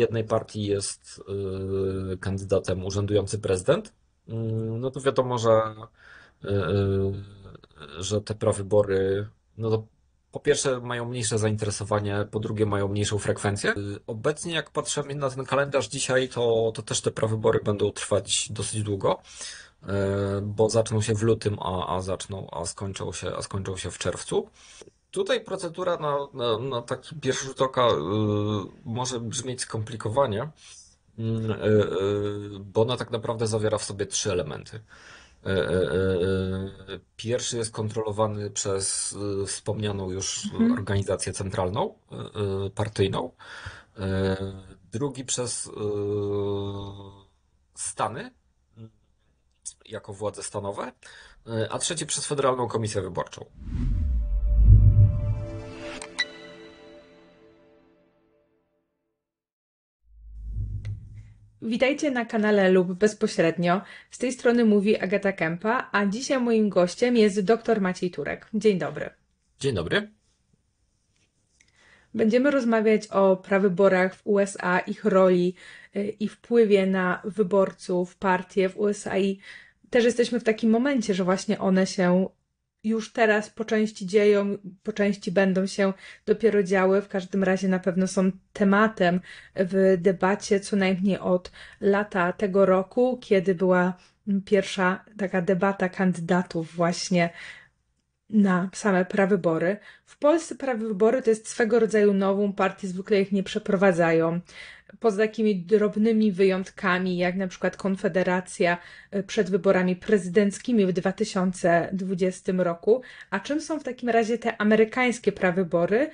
jednej partii jest y, kandydatem urzędujący prezydent, y, no to wiadomo, że, y, że te prawybory, no to po pierwsze mają mniejsze zainteresowanie, po drugie mają mniejszą frekwencję. Obecnie jak patrzymy na ten kalendarz dzisiaj, to, to też te prawybory będą trwać dosyć długo, bo zaczną się w lutym, a, a zaczną, a skończą się, a skończą się w czerwcu. Tutaj procedura na, na, na taki pierwszy rzut oka y, może brzmieć skomplikowanie, mm, y, y, bo ona tak naprawdę zawiera w sobie trzy elementy. Pierwszy jest kontrolowany przez wspomnianą już mhm. organizację centralną, partyjną. Drugi przez Stany, jako władze stanowe, a trzeci przez Federalną Komisję Wyborczą. Witajcie na kanale lub bezpośrednio. Z tej strony mówi Agata Kępa, a dzisiaj moim gościem jest dr Maciej Turek. Dzień dobry. Dzień dobry. Będziemy rozmawiać o prawyborach w USA, ich roli y, i wpływie na wyborców, partie w USA i też jesteśmy w takim momencie, że właśnie one się już teraz po części dzieją, po części będą się dopiero działy. W każdym razie na pewno są tematem w debacie co najmniej od lata tego roku, kiedy była pierwsza taka debata kandydatów właśnie na same prawybory. W Polsce prawybory to jest swego rodzaju nową, partię zwykle ich nie przeprowadzają poza takimi drobnymi wyjątkami, jak na przykład Konfederacja y, przed wyborami prezydenckimi w 2020 roku. A czym są w takim razie te amerykańskie prawybory,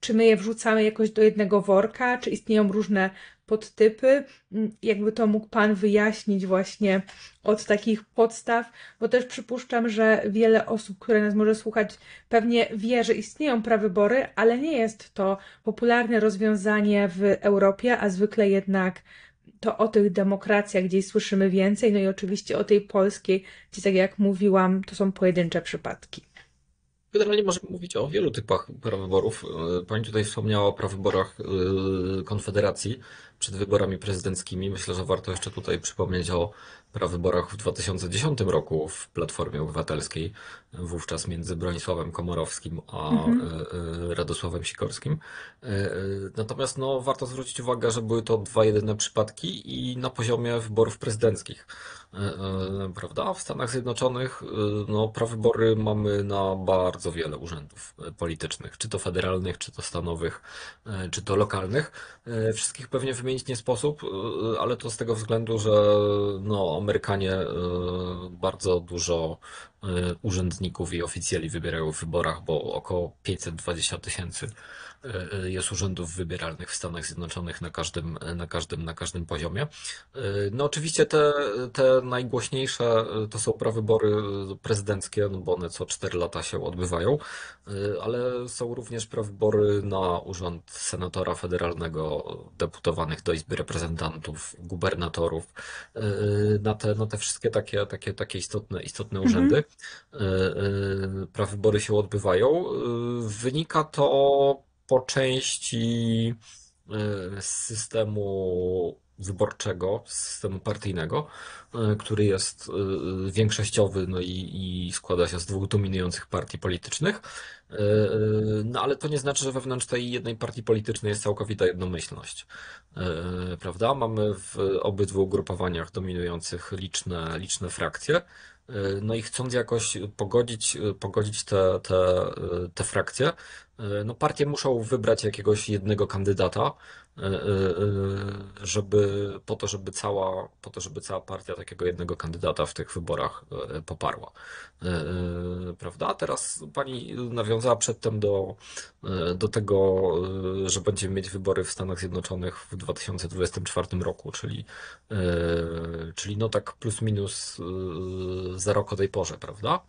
czy my je wrzucamy jakoś do jednego worka? Czy istnieją różne podtypy? Mm, jakby to mógł Pan wyjaśnić właśnie od takich podstaw, bo też przypuszczam, że wiele osób, które nas może słuchać, pewnie wie, że istnieją prawybory, ale nie jest to popularne rozwiązanie w Europie, a zwykle jednak to o tych demokracjach gdzieś słyszymy więcej, no i oczywiście o tej polskiej, gdzie tak jak mówiłam, to są pojedyncze przypadki. Generalnie możemy mówić o wielu typach prawyborów. E, pani tutaj wspomniała o prawyborach e, Konfederacji przed wyborami prezydenckimi. Myślę, że warto jeszcze tutaj przypomnieć o prawyborach w 2010 roku w Platformie Obywatelskiej, wówczas między Bronisławem Komorowskim a mhm. E, e, Radosławem Sikorskim. E, natomiast no, warto zwrócić uwagę, że były to dwa jedyne przypadki i na poziomie wyborów prezydenckich. Prawda? W Stanach Zjednoczonych no, prawybory mamy na bardzo wiele urzędów politycznych, czy to federalnych, czy to stanowych, czy to lokalnych. Wszystkich pewnie wymienić nie sposób, ale to z tego względu, że no, Amerykanie e, bardzo dużo e, urzędników i oficjeli wybierają w wyborach, bo około 520 tysięcy E, e, jest urzędów wybieralnych w Stanach Zjednoczonych na każdym, na każdym, na każdym poziomie. E, no oczywiście te, te najgłośniejsze to są prawybory prezydenckie, no bo one co 4 lata się odbywają, ale są również prawybory na urząd senatora federalnego, deputowanych do Izby Reprezentantów, gubernatorów, na te, na te wszystkie takie, takie, takie istotne, istotne mhm. urzędy. Mhm. Prawybory się odbywają. Wynika to po części e, systemu wyborczego, systemu partyjnego, e, który jest e, większościowy no i, i, składa się z dwóch dominujących partii politycznych. No ale to nie znaczy, że wewnątrz tej jednej partii politycznej jest całkowita jednomyślność. Prawda? Mamy w obydwu grupowaniach dominujących liczne, liczne frakcje. E, no i chcąc jakoś pogodzić, e, pogodzić te, te, e, te frakcje, no partie muszą wybrać jakiegoś jednego kandydata, E, e, e, żeby, po, to, żeby cała, po to, żeby cała partia takiego jednego kandydata w tych wyborach poparła. Prawda? Teraz pani nawiązała przedtem do, do tego, że będziemy mieć wybory w Stanach Zjednoczonych w 2024 roku, czyli, czyli no tak plus minus za rok o tej porze, prawda?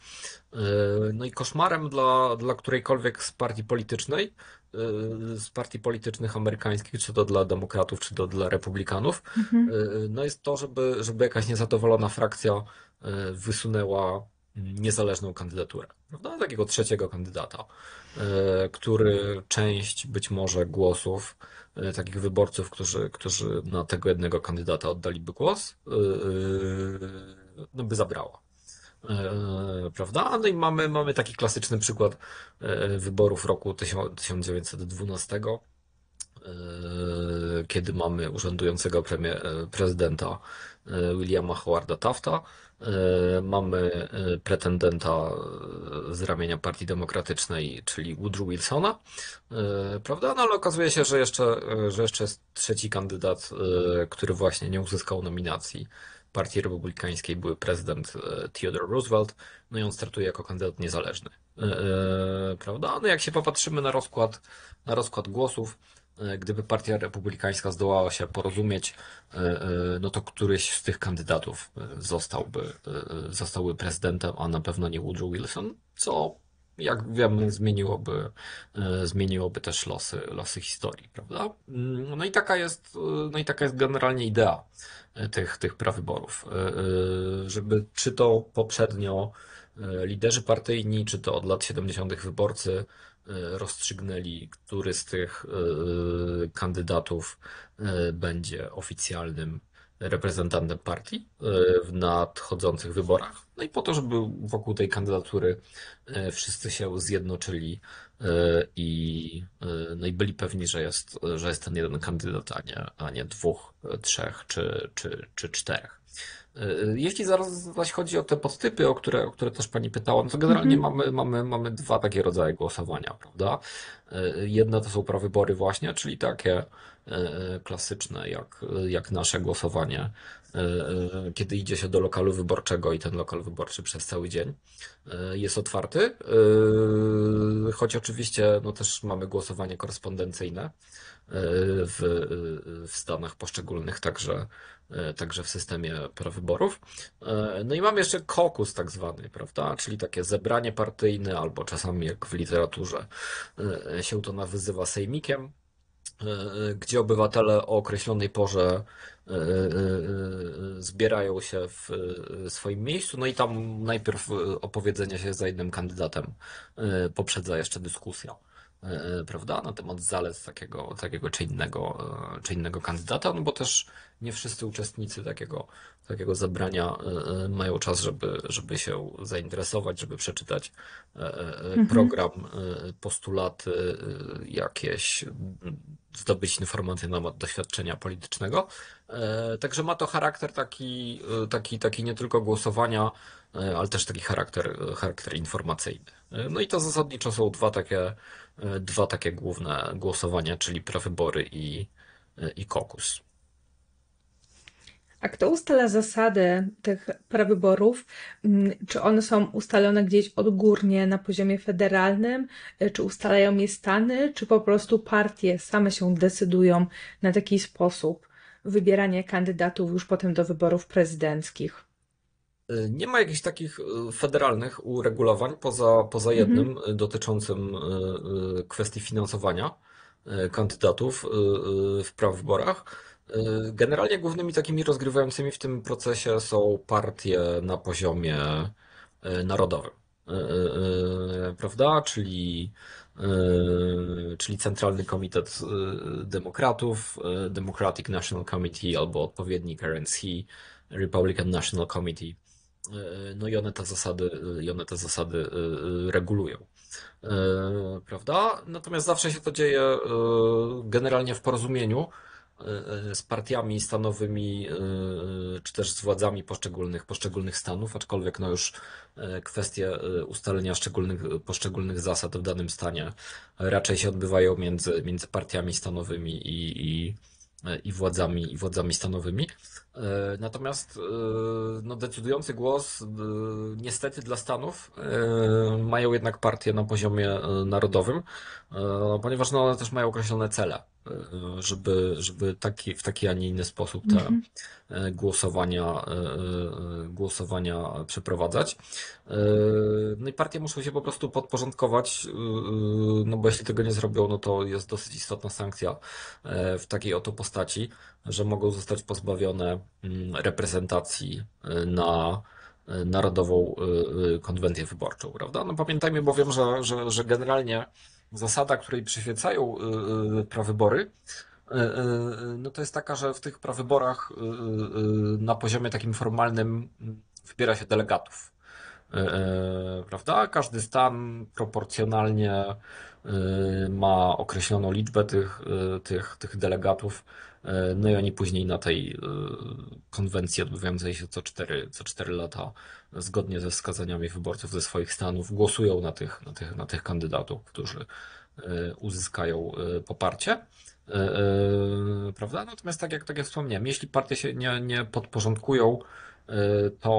No i koszmarem dla, dla którejkolwiek z partii politycznej Y, z partii politycznych amerykańskich, czy to dla demokratów, czy to dla republikanów, mhm. Y, no jest to, żeby, żeby jakaś niezadowolona frakcja y, wysunęła mm, niezależną kandydaturę, prawda? takiego trzeciego kandydata, który część być może głosów takich wyborców, którzy, którzy na tego jednego kandydata oddaliby głos, no by zabrała. E, prawda? No i mamy, mamy taki klasyczny przykład e, wyborów roku 1912, e, kiedy mamy urzędującego premier, prezydenta Williama Howarda Tafta, mamy pretendenta z ramienia Partii Demokratycznej, czyli Woodrow Wilsona, prawda? No ale okazuje się, że jeszcze, że jeszcze jest trzeci kandydat, który właśnie nie uzyskał nominacji Partii Republikańskiej były prezydent e, Theodore Roosevelt, no i on startuje jako kandydat niezależny. E, e, prawda? No jak się popatrzymy na rozkład, na rozkład głosów, gdyby Partia Republikańska zdołała się porozumieć, no to któryś z tych kandydatów zostałby, zostałby prezydentem, a na pewno nie Woodrow Wilson, co jak wiem, zmieniłoby, e, zmieniłoby też losy, losy historii, prawda? Mm, no i taka jest, e, no i taka jest generalnie idea e, tych, tych prawyborów, żeby czy to poprzednio liderzy partyjni, czy to od lat 70. wyborcy rozstrzygnęli, który z tych kandydatów będzie oficjalnym reprezentantem partii e, w nadchodzących wyborach. No i po to, żeby wokół tej kandydatury e, wszyscy się zjednoczyli e, i, no i byli pewni, że jest, że jest ten jeden kandydat, a nie, a nie dwóch, trzech czy, czy, czy czterech. Jeśli zaraz zaś chodzi o te podtypy, o które, o które też pani pytała, no to generalnie mm -hmm. mamy, mamy, mamy dwa takie rodzaje głosowania, prawda? Jedne to są prawybory właśnie, czyli takie E, e, klasyczne, jak, jak nasze głosowanie, e, kiedy idzie się do lokalu wyborczego i ten lokal wyborczy przez cały dzień jest otwarty. Choć oczywiście no też mamy głosowanie korespondencyjne w, w stanach poszczególnych, także, także w systemie prawyborów. No i mam jeszcze kokus tak zwany, prawda? Czyli takie zebranie partyjne, albo czasami jak w literaturze się to nazywa sejmikiem E, e, gdzie obywatele o określonej porze e, zbierają się w swoim miejscu, no i tam najpierw opowiedzenie się za jednym kandydatem poprzedza jeszcze dyskusja. E, e, prawda, na temat zalet takiego, takiego czy, innego, e, czy innego kandydata, no bo też nie wszyscy uczestnicy takiego, takiego zebrania mają czas, żeby, żeby się zainteresować, żeby przeczytać mhm. program, postulaty, jakieś zdobyć informacje na temat doświadczenia politycznego. Także ma to charakter taki, taki, taki nie tylko głosowania, E, ale też taki charakter, e, charakter informacyjny. E, no i to zasadniczo są dwa takie, dwa takie główne głosowania, czyli prawybory i, i kokus. A kto ustala zasady tych prawyborów? Mm, czy one są ustalone gdzieś odgórnie na poziomie federalnym? Czy ustalają je Stany? Czy po prostu partie same się decydują na taki sposób wybieranie kandydatów już potem do wyborów prezydenckich? Nie ma jakichś takich e, federalnych uregulowań poza, poza mhm. jednym mhm. dotyczącym e, kwestii finansowania kandydatów w prawyborach. Generalnie głównymi takimi rozgrywającymi w tym procesie są partie na poziomie narodowym. Prawda? Czyli, czyli Centralny Komitet Demokratów, Democratic National Committee albo odpowiedni RNC, Republican National Committee. E, no i one te zasady, i one te zasady e, regulują. E, prawda? Natomiast zawsze się to dzieje generalnie w porozumieniu z partiami stanowymi, czy też z władzami poszczególnych, poszczególnych stanów, aczkolwiek no już kwestie ustalenia szczególnych, poszczególnych zasad w danym stanie raczej się odbywają między, między partiami stanowymi i, i i władzami, i władzami stanowymi. E, natomiast e, no, decydujący głos e, niestety dla Stanów mają jednak partie na poziomie narodowym, E, ponieważ no, one też mają określone cele, e, żeby, żeby taki, w taki, a nie inny sposób te mhm. e, głosowania, głosowania przeprowadzać. No i partie muszą się po prostu podporządkować, no bo jeśli tego nie zrobią, no to jest dosyć istotna sankcja w takiej oto postaci, że mogą zostać pozbawione mm, reprezentacji na Narodową Konwencję Wyborczą, prawda? No pamiętajmy bowiem, że, że, że generalnie zasada, której przyświecają y, y, prawybory, y, no to jest taka, że w tych prawyborach na poziomie takim formalnym mm, wybiera się delegatów. Prawda? Każdy stan proporcjonalnie ma określoną liczbę tych, tych, tych delegatów E, no i oni później na tej e, konwencji odbywającej się co 4, co 4 lata, zgodnie ze wskazaniami wyborców ze swoich stanów, głosują na tych, na tych, na tych kandydatów, którzy e, uzyskają poparcie. Prawda? Natomiast tak jak, tak jak wspomniałem, jeśli partie się nie, nie podporządkują, to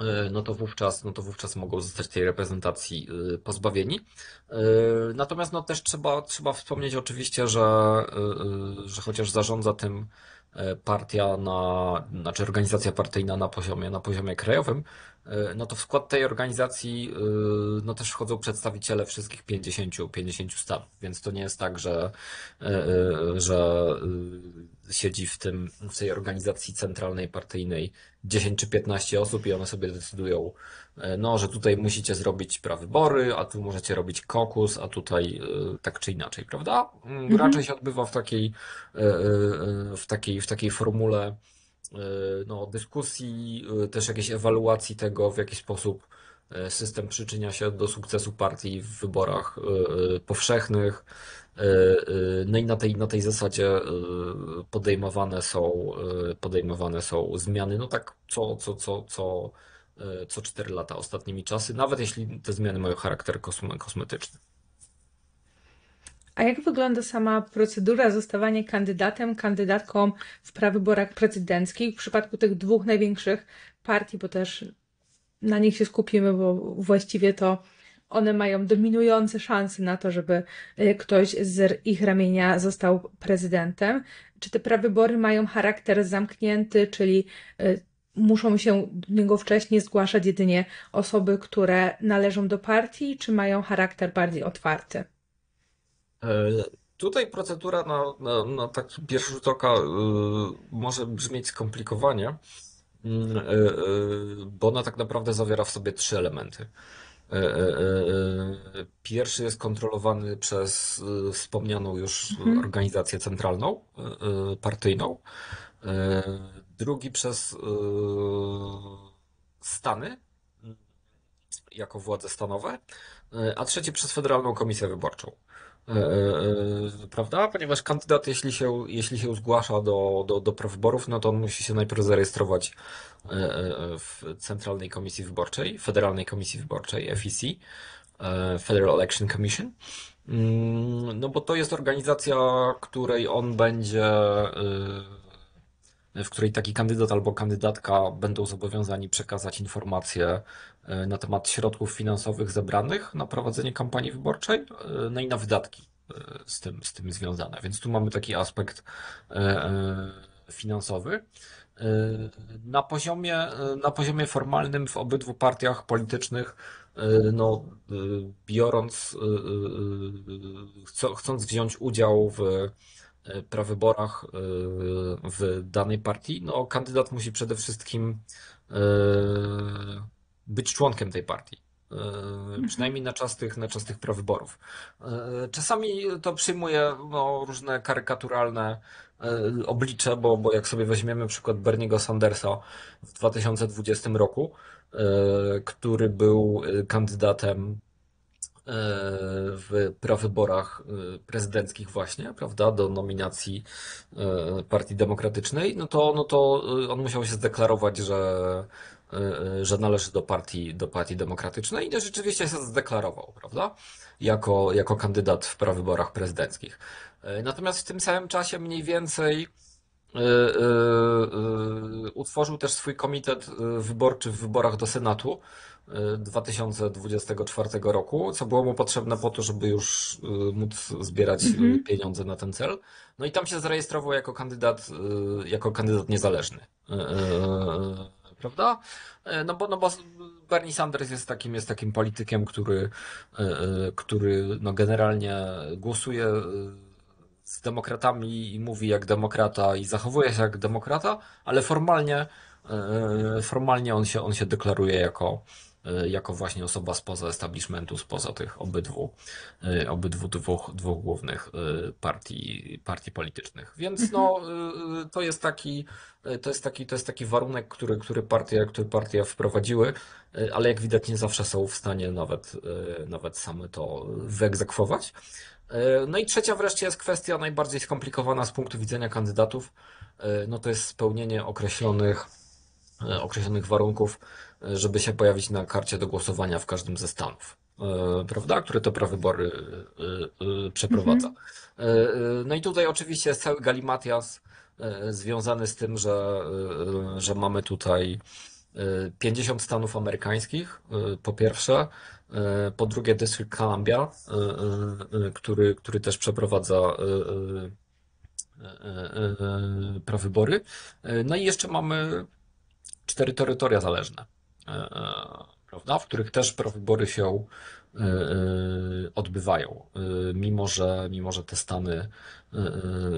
E, no to wówczas, no to wówczas mogą zostać tej reprezentacji e, pozbawieni. E, natomiast no też trzeba, trzeba wspomnieć oczywiście, że, że chociaż zarządza tym partia na, znaczy organizacja partyjna na poziomie, na poziomie krajowym, E, no to w skład tej organizacji e, no też wchodzą przedstawiciele wszystkich 50, 50 stanów, więc to nie jest tak, że, e, że siedzi w, tym, w tej organizacji centralnej, partyjnej 10 czy 15 osób i one sobie decydują, no, że tutaj musicie zrobić prawybory, a tu możecie robić kokus, a tutaj tak czy inaczej, prawda? Mm, mhm. Raczej się odbywa w takiej, w takiej, w takiej formule E, no, dyskusji, e, też jakiejś ewaluacji tego, w jaki sposób e, system przyczynia się do sukcesu partii w wyborach powszechnych. No i na tej, na tej zasadzie podejmowane są, podejmowane są zmiany, no tak co, co, co, co, co 4 lata ostatnimi czasy, nawet jeśli te zmiany mają charakter kosmetyczny. A jak wygląda sama procedura zostawania kandydatem, kandydatką w prawyborach prezydenckich w przypadku tych dwóch największych partii, bo też na nich się skupimy, bo właściwie to one mają dominujące szanse na to, żeby e, ktoś z ich ramienia został prezydentem. Czy te prawybory mają charakter zamknięty, czyli e, muszą się do niego wcześniej zgłaszać jedynie osoby, które należą do partii, czy mają charakter bardziej otwarty? E, tutaj procedura na, na, na taki pierwszy rzut oka e, może brzmieć skomplikowanie, mm, e, bo ona tak naprawdę zawiera w sobie trzy elementy. Pierwszy jest kontrolowany przez wspomnianą już mhm. organizację centralną, partyjną. Drugi przez Stany jako władze stanowe, a trzeci przez Federalną Komisję Wyborczą. E, e, e, prawda? Ponieważ kandydat, jeśli się, jeśli się zgłasza do, do, do praw wyborów, no to on musi się najpierw zarejestrować w Centralnej Komisji Wyborczej, Federalnej Komisji Wyborczej, FEC, Federal Election Commission. Mm, no bo to jest organizacja, której on będzie w której taki kandydat albo kandydatka będą zobowiązani przekazać informacje e, na temat środków finansowych zebranych na prowadzenie kampanii wyborczej, e, no i na wydatki e, z tym, z tym związane. Więc tu mamy taki aspekt finansowy. Na poziomie, na poziomie formalnym w obydwu partiach politycznych, no, biorąc, chcąc wziąć udział w prawyborach y, w danej partii, no kandydat musi przede wszystkim y, być członkiem tej partii. Y, przynajmniej na czas tych, na czas tych prawyborów. Czasami to przyjmuje no, różne karykaturalne oblicze, bo, bo jak sobie weźmiemy przykład Berniego Sandersa w 2020 roku, który był kandydatem w prawyborach y, prezydenckich właśnie, prawda, do nominacji y, Partii Demokratycznej, no to, no to y, on musiał się zdeklarować, że, że należy do partii, do partii Demokratycznej i no rzeczywiście się zdeklarował, prawda, jako, jako kandydat w prawyborach prezydenckich. Natomiast w tym samym czasie mniej więcej utworzył też swój komitet wyborczy w wyborach do Senatu, 2024 roku, co było mu potrzebne po to, żeby już y, móc zbierać y, mhm. pieniądze na ten cel. No i tam się zarejestrował jako kandydat, y, jako kandydat niezależny. Prawda? No bo, no bo Bernie Sanders jest takim, jest takim politykiem, który, który no generalnie głosuje z demokratami i mówi jak demokrata i zachowuje się jak demokrata, ale formalnie, formalnie on się, on się deklaruje jako, E, jako właśnie osoba spoza establishmentu, spoza tych obydwu, e, obydwu dwóch, dwóch głównych e, partii, partii politycznych. Więc no, mhm. to jest taki, to jest taki, to jest taki warunek, który, który, partie, który partie wprowadziły, ale jak widać nie zawsze są w stanie nawet, nawet same to wyegzekwować. No i trzecia wreszcie jest kwestia najbardziej skomplikowana z punktu widzenia kandydatów. No to jest spełnienie określonych E, określonych warunków, e, żeby się pojawić na karcie do głosowania w każdym ze stanów, e, prawda, który to prawybory przeprowadza. Mhm. No i tutaj oczywiście jest cały galimatias związany z tym, że, że mamy tutaj 50 stanów amerykańskich, po pierwsze, po drugie District Columbia, który, który też przeprowadza prawybory. No i jeszcze mamy cztery terytoria zależne, e, e, prawda, w których też prawybory się e, odbywają, mimo że, mimo że te stany,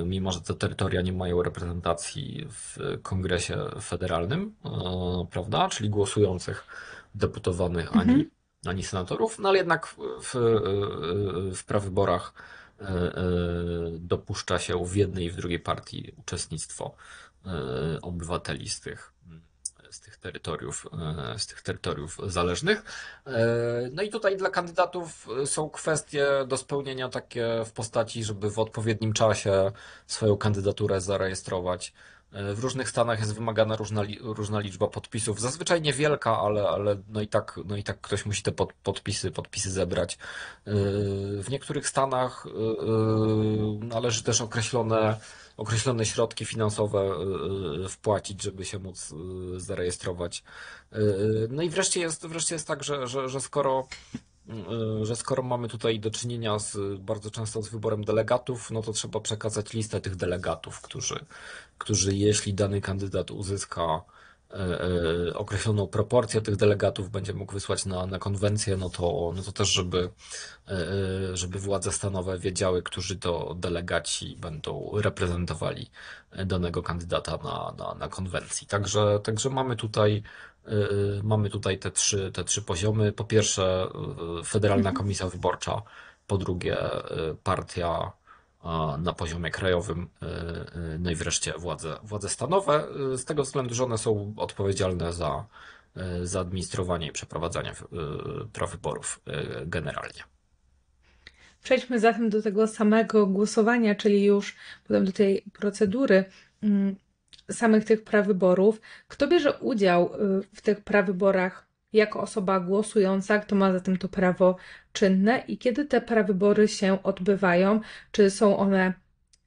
mimo że te terytoria nie mają reprezentacji w kongresie federalnym, prawda, czyli głosujących deputowanych ani, mhm. ani senatorów, no ale jednak w, w prawyborach dopuszcza się w jednej i w drugiej partii uczestnictwo obywateli z tych z tych terytoriów, e, z tych terytoriów zależnych. E, no i tutaj dla kandydatów e, są kwestie do spełnienia takie w postaci, żeby w odpowiednim czasie swoją kandydaturę zarejestrować E, w różnych stanach jest wymagana różna, różna liczba podpisów, zazwyczaj niewielka, ale, ale no, i tak, no i tak ktoś musi te pod, podpisy, podpisy zebrać. E, w niektórych stanach e, należy też określone, określone środki finansowe wpłacić, żeby się móc zarejestrować. No i wreszcie jest, wreszcie jest tak, że, że, że skoro Y, że skoro mamy tutaj do czynienia z, bardzo często z wyborem delegatów, no to trzeba przekazać listę tych delegatów, którzy, którzy jeśli dany kandydat uzyska y, y, określoną proporcję tych delegatów będzie mógł wysłać na, na konwencję, no to, no to też, żeby, żeby władze stanowe wiedziały, którzy to delegaci będą reprezentowali danego kandydata na, na, na konwencji. Także, także mamy tutaj Y, y, mamy tutaj te trzy, te trzy poziomy. Po pierwsze y, Federalna mhm. Komisja Wyborcza, po drugie partia na poziomie krajowym, no i wreszcie władze, władze stanowe, z tego względu, że one są odpowiedzialne za, za administrowanie i przeprowadzanie praw wyborów generalnie. Przejdźmy zatem do tego samego głosowania, czyli już potem do tej procedury. Mm, samych tych prawyborów. Kto bierze udział y, w tych prawyborach jako osoba głosująca, kto ma zatem to prawo czynne i kiedy te prawybory się odbywają? Czy są one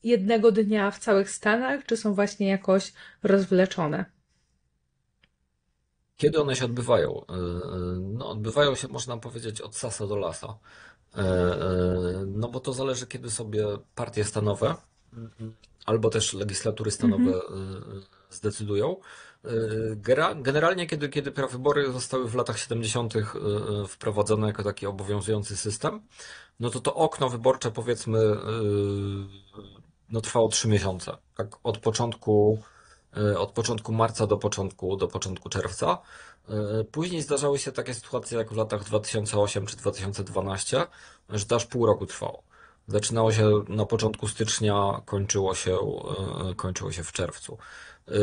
jednego dnia w całych Stanach, czy są właśnie jakoś rozwleczone? Kiedy one się odbywają? Y, y, no, odbywają się, można powiedzieć, od sasa do lasa. No bo to zależy, kiedy sobie partie stanowe mhm albo też legislatury stanowe mhm. Y, zdecydują. Y, generalnie, kiedy, kiedy prawybory zostały w latach 70. Y, wprowadzone jako taki obowiązujący system, no to to okno wyborcze powiedzmy no, trwało 3 miesiące. Tak od początku, od początku marca do początku, do początku czerwca. Później zdarzały się takie sytuacje jak w latach 2008 czy 2012, że to aż pół roku trwało. Zaczynało się na początku stycznia, kończyło się, e, kończyło się w czerwcu. E, e,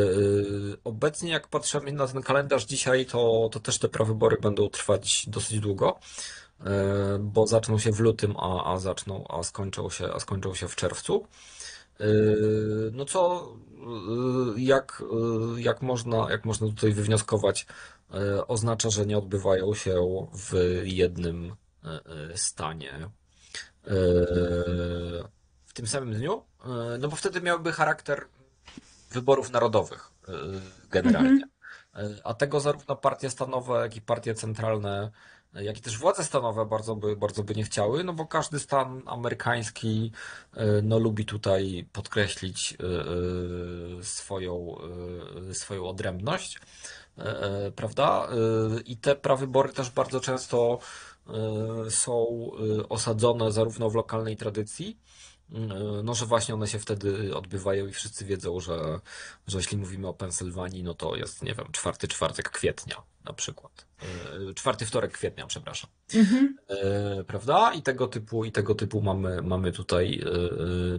obecnie, jak patrzymy na ten kalendarz dzisiaj, to, to też te prawybory będą trwać dosyć długo, bo zaczną się w lutym, a, a, zaczną, a, skończą, się, a skończą się w czerwcu. No co, jak, jak, można, jak można tutaj wywnioskować, oznacza, że nie odbywają się w jednym stanie Yy, w tym samym dniu, yy, no bo wtedy miałby charakter wyborów narodowych yy, generalnie. Mhm. A tego zarówno partie stanowe, jak i partie centralne, jak i też władze stanowe bardzo by, bardzo by nie chciały, no bo każdy stan amerykański no, lubi tutaj podkreślić swoją, swoją odrębność, prawda? I te prawybory też bardzo często E, są e, osadzone zarówno w lokalnej tradycji, mm, e, no, że właśnie one się wtedy odbywają i wszyscy wiedzą, że, że jeśli mówimy o Pensylwanii, no to jest, nie wiem, czwarty czwartek kwietnia na przykład. Czwarty wtorek kwietnia, przepraszam. Mhm. Prawda? I tego typu, i tego typu mamy, mamy, tutaj,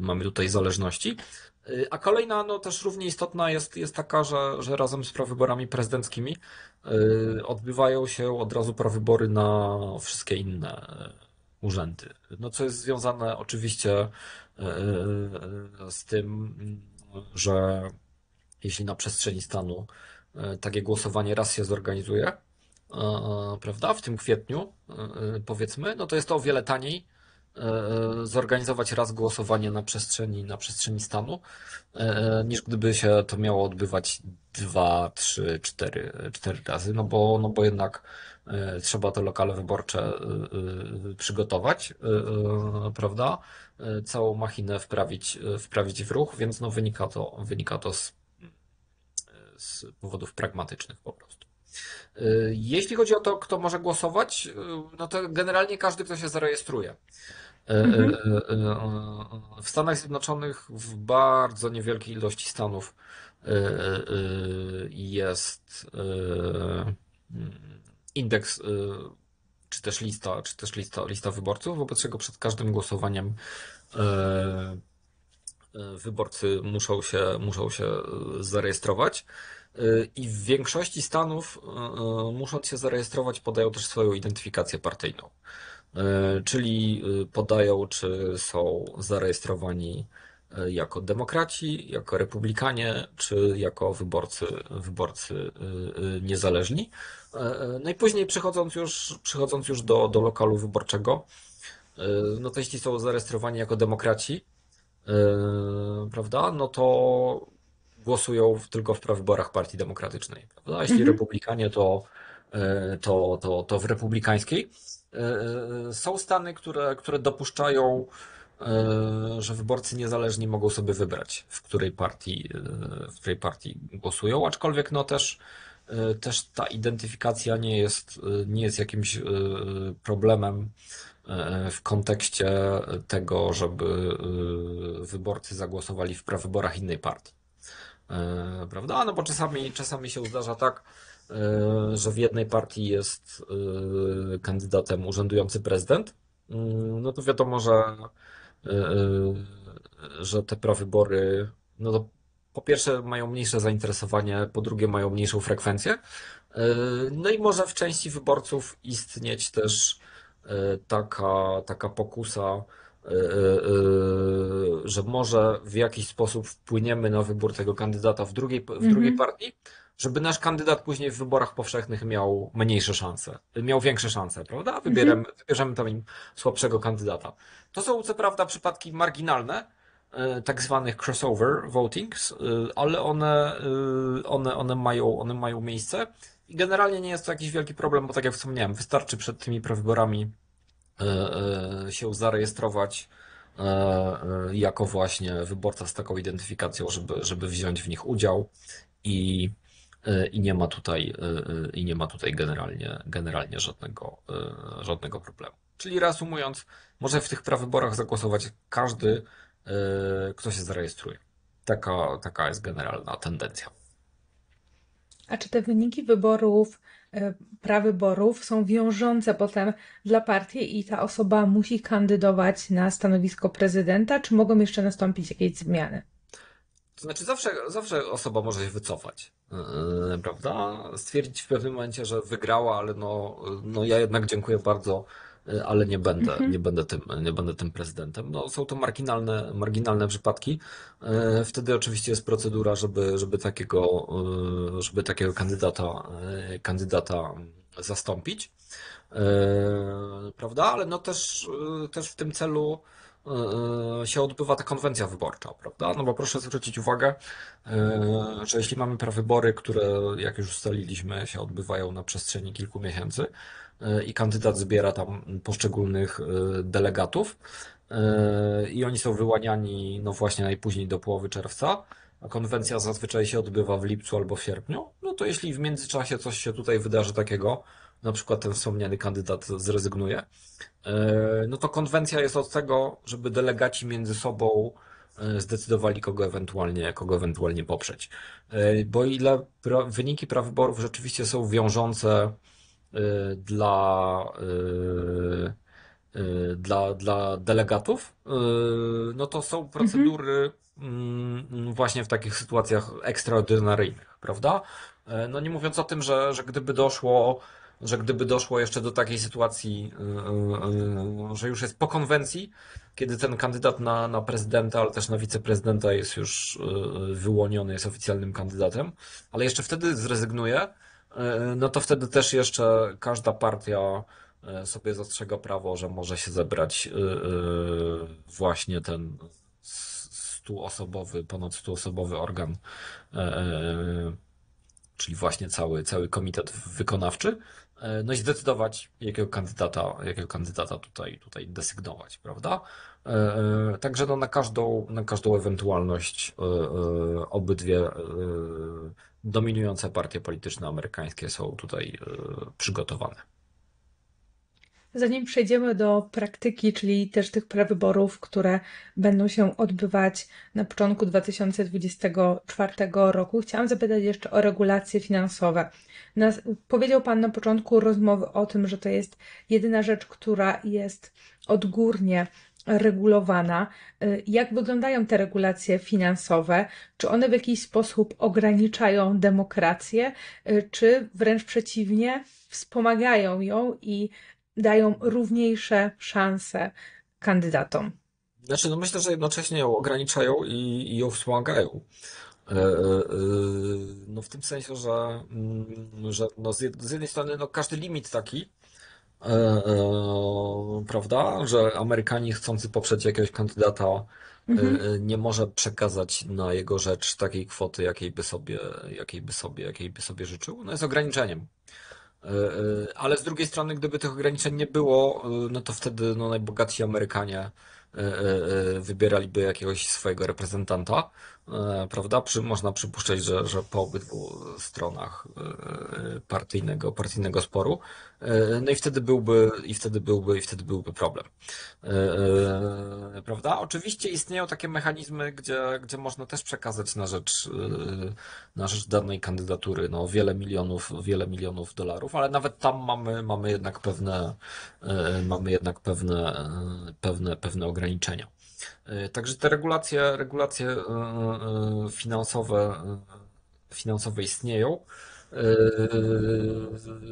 mamy tutaj zależności. Y, a kolejna, no też równie istotna jest, jest taka, że, że razem z prawyborami prezydenckimi y, odbywają się od razu prawybory na wszystkie inne y, urzędy. No co jest związane oczywiście z tym, że jeśli na przestrzeni stanu takie głosowanie raz się zorganizuje, prawda, w tym kwietniu, powiedzmy, no to jest to o wiele taniej E, zorganizować raz głosowanie na przestrzeni, na przestrzeni stanu, e, niż gdyby się to miało odbywać dwa, trzy, cztery, cztery razy, no bo, no bo jednak e, trzeba te lokale wyborcze przygotować, prawda? Całą machinę wprawić, wprawić w ruch, więc no wynika to, wynika to z, z powodów pragmatycznych po prostu. Y, jeśli chodzi o to, kto może głosować, y, no to generalnie każdy, kto się zarejestruje. Y, mhm. W Stanach Zjednoczonych w bardzo niewielkiej ilości stanów jest indeks czy też lista, czy też lista, lista wyborców, wobec czego przed każdym głosowaniem wyborcy muszą się, muszą się zarejestrować. Y, i w większości Stanów, y, y, musząc się zarejestrować, podają też swoją identyfikację partyjną. Czyli podają, czy są zarejestrowani jako demokraci, jako republikanie, czy jako wyborcy, wyborcy niezależni. No i później przechodząc już, przechodząc już do, do lokalu wyborczego, no to jeśli są zarejestrowani jako demokraci, prawda, no to głosują tylko w prawyborach Partii Demokratycznej. No, a Jeśli mhm. republikanie, to, e, to, to, to w republikańskiej. E, e, są stany, które, które dopuszczają, że wyborcy niezależni mogą sobie wybrać, w której partii, w której partii głosują, aczkolwiek no też, też ta identyfikacja nie jest, nie jest jakimś problemem w kontekście tego, żeby wyborcy zagłosowali w prawyborach innej partii. E, prawda? No bo czasami, czasami się zdarza tak, e, że w jednej partii jest e, kandydatem urzędujący prezydent, no to wiadomo, że, że te prawybory, no to po pierwsze mają mniejsze zainteresowanie, po drugie mają mniejszą frekwencję. No i może w części wyborców istnieć też taka, taka pokusa, Y, y, y, że może w jakiś sposób wpłyniemy na wybór tego kandydata w drugiej, w mm -hmm. drugiej partii, żeby nasz kandydat później w wyborach powszechnych miał mniejsze szanse, miał większe szanse, prawda? Wybieramy, mm -hmm. wybierzemy tam im słabszego kandydata. To są co prawda przypadki marginalne, tak zwanych crossover votings, ale one, one, one, mają, one mają miejsce i generalnie nie jest to jakiś wielki problem, bo tak jak wspomniałem, wystarczy przed tymi prawyborami E, e, się zarejestrować e, jako właśnie wyborca z taką identyfikacją, żeby, żeby wziąć w nich udział i, i nie ma tutaj, i nie ma tutaj generalnie, generalnie żadnego, żadnego problemu. Czyli reasumując, może w tych prawyborach zagłosować każdy, kto się zarejestruje. Taka, taka jest generalna tendencja. A czy te wyniki wyborów E, prawyborów są wiążące potem dla partii i ta osoba musi kandydować na stanowisko prezydenta, czy mogą jeszcze nastąpić jakieś zmiany? To znaczy, zawsze, zawsze osoba może się wycofać, yy, prawda? Stwierdzić w pewnym momencie, że wygrała, ale no, no ja jednak dziękuję bardzo E, ale nie będę, mhm. nie będę tym, nie będę tym prezydentem. No, są to marginalne, marginalne przypadki. E, wtedy oczywiście jest procedura, żeby, żeby takiego, e, żeby takiego kandydata, kandydata zastąpić. Prawda? Ale no też, też w tym celu się odbywa ta konwencja wyborcza, prawda? No bo proszę zwrócić uwagę, że jeśli mamy prawybory, które, jak już ustaliliśmy, się odbywają na przestrzeni kilku miesięcy, i kandydat zbiera tam poszczególnych e, delegatów e, i oni są wyłaniani no właśnie najpóźniej do połowy czerwca, a konwencja zazwyczaj się odbywa w lipcu albo w sierpniu, no to jeśli w międzyczasie coś się tutaj wydarzy takiego, na przykład ten wspomniany kandydat zrezygnuje, e, no to konwencja jest od tego, żeby delegaci między sobą zdecydowali, kogo ewentualnie, kogo ewentualnie poprzeć. Bo ile wyniki prawyborów rzeczywiście są wiążące Y, dla, y, y, dla, dla delegatów, no to są mhm. procedury mhm. właśnie w takich sytuacjach ekstraordynaryjnych, prawda? No nie mówiąc o tym, że, że gdyby doszło że gdyby doszło jeszcze do takiej sytuacji, że już jest po konwencji, kiedy ten kandydat na, na prezydenta, ale też na wiceprezydenta jest już wyłoniony, jest oficjalnym kandydatem, ale jeszcze wtedy zrezygnuje, E, no to wtedy też jeszcze każda partia e, sobie zastrzega prawo, że może się zebrać e, właśnie ten stuosobowy, ponad stuosobowy organ, czyli właśnie cały, cały komitet wykonawczy. E, no i zdecydować, jakiego kandydata, jakiego kandydata tutaj, tutaj desygnować, prawda? E, e, także no na, każdą, na każdą ewentualność obydwie dominujące partie polityczne amerykańskie są tutaj przygotowane. Zanim przejdziemy do praktyki, czyli też tych prewyborów, które będą się odbywać na początku 2024 roku, chciałam zapytać jeszcze o regulacje finansowe. Nas, powiedział Pan na początku rozmowy o tym, że to jest jedyna rzecz, która jest odgórnie regulowana. Y, jak wyglądają te regulacje finansowe? Czy one w jakiś sposób ograniczają demokrację, y, czy wręcz przeciwnie, wspomagają ją i dają równiejsze szanse kandydatom. Znaczy, no myślę, że jednocześnie ją ograniczają i, i ją wspomagają. E, e, e, no w tym sensie, że, mm, że no z jednej strony no każdy limit taki, prawda, że Amerykanie chcący poprzeć jakiegoś kandydata mhm. nie może przekazać na jego rzecz takiej kwoty, jakiej by sobie, jakiej by sobie, jakiej by sobie życzył, no jest ograniczeniem. E, e, ale z drugiej strony, gdyby tych ograniczeń nie było, e, no to wtedy no, najbogatsi Amerykanie wybieraliby jakiegoś swojego reprezentanta. E, prawda? Przy, można przypuszczać, że, że po obydwu stronach e, partyjnego, partyjnego sporu. E, no i wtedy byłby, i wtedy byłby, i wtedy byłby problem. Prawda? Oczywiście istnieją takie mechanizmy, gdzie, gdzie można też przekazać na rzecz, na rzecz danej kandydatury, no wiele milionów, wiele milionów dolarów, ale nawet tam mamy, mamy jednak pewne, mamy jednak pewne, pewne, pewne ograniczenia. E, także te regulacje, regulacje e, e, finansowe, finansowe istnieją.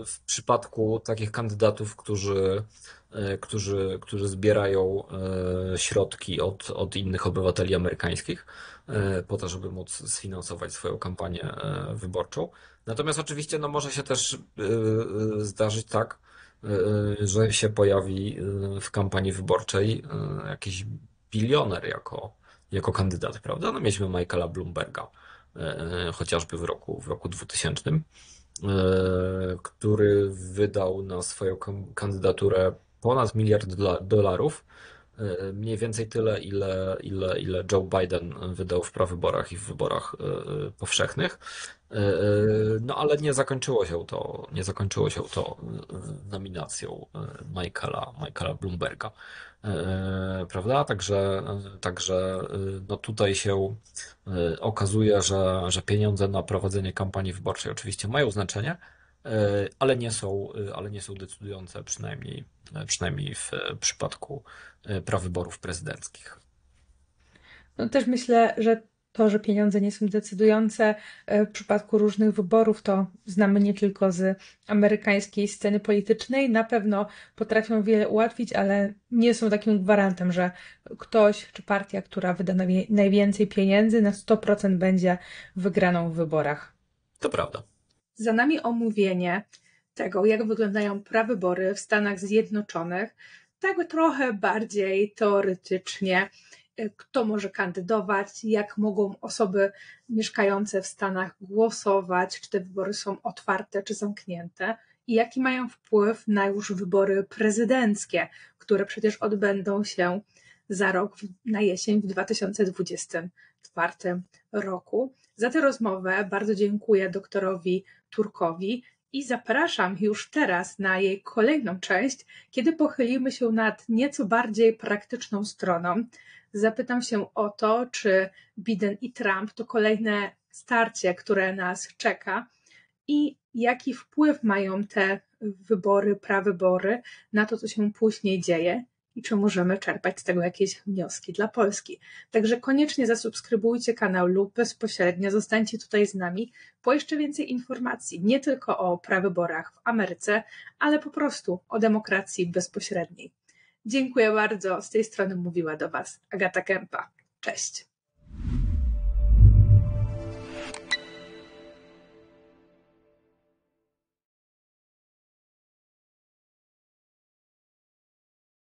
W przypadku takich kandydatów, którzy, którzy, którzy zbierają środki od, od innych obywateli amerykańskich po to, żeby móc sfinansować swoją kampanię wyborczą. Natomiast oczywiście no, może się też zdarzyć tak, że się pojawi w kampanii wyborczej jakiś bilioner jako, jako kandydat, prawda? No mieliśmy Michaela Bloomberga e, e, chociażby w roku, w roku 2000, e, który wydał na swoją kandydaturę ponad miliard dolarów E, mniej więcej tyle, ile, ile, ile Joe Biden wydał w prawyborach i w wyborach e, e, powszechnych. No ale nie zakończyło się to, nie zakończyło się to nominacją Michaela, Michaela Bloomberga. Prawda? Także, także no tutaj się okazuje, że, że pieniądze na prowadzenie kampanii wyborczej oczywiście mają znaczenie, E, ale nie są, e, ale nie są decydujące, przynajmniej, e, przynajmniej w przypadku prawyborów prezydenckich. No też myślę, że to, że pieniądze nie są decydujące w przypadku różnych wyborów, to znamy nie tylko z amerykańskiej sceny politycznej. Na pewno potrafią wiele ułatwić, ale nie są takim gwarantem, że ktoś czy partia, która wyda najwięcej pieniędzy, na 100% będzie wygraną w wyborach. To prawda. Za nami omówienie tego, jak wyglądają prawybory w Stanach Zjednoczonych, tak trochę bardziej teoretycznie, e, kto może kandydować, jak mogą osoby mieszkające w Stanach głosować, czy te wybory są otwarte, czy zamknięte i jaki mają wpływ na już wybory prezydenckie, które przecież odbędą się za rok, na jesień w 2024 roku. Za tę rozmowę bardzo dziękuję doktorowi Turkowi i zapraszam już teraz na jej kolejną część, kiedy pochylimy się nad nieco bardziej praktyczną stroną. Zapytam się o to, czy Biden i Trump to kolejne starcie, które nas czeka i jaki wpływ mają te wybory, prawybory na to, co się później dzieje i czy możemy czerpać z tego jakieś wnioski dla Polski. Także koniecznie zasubskrybujcie kanał lub bezpośrednio zostańcie tutaj z nami po jeszcze więcej informacji, nie tylko o prawyborach w Ameryce, ale po prostu o demokracji bezpośredniej. Dziękuję bardzo. Z tej strony mówiła do Was Agata Kępa. Cześć.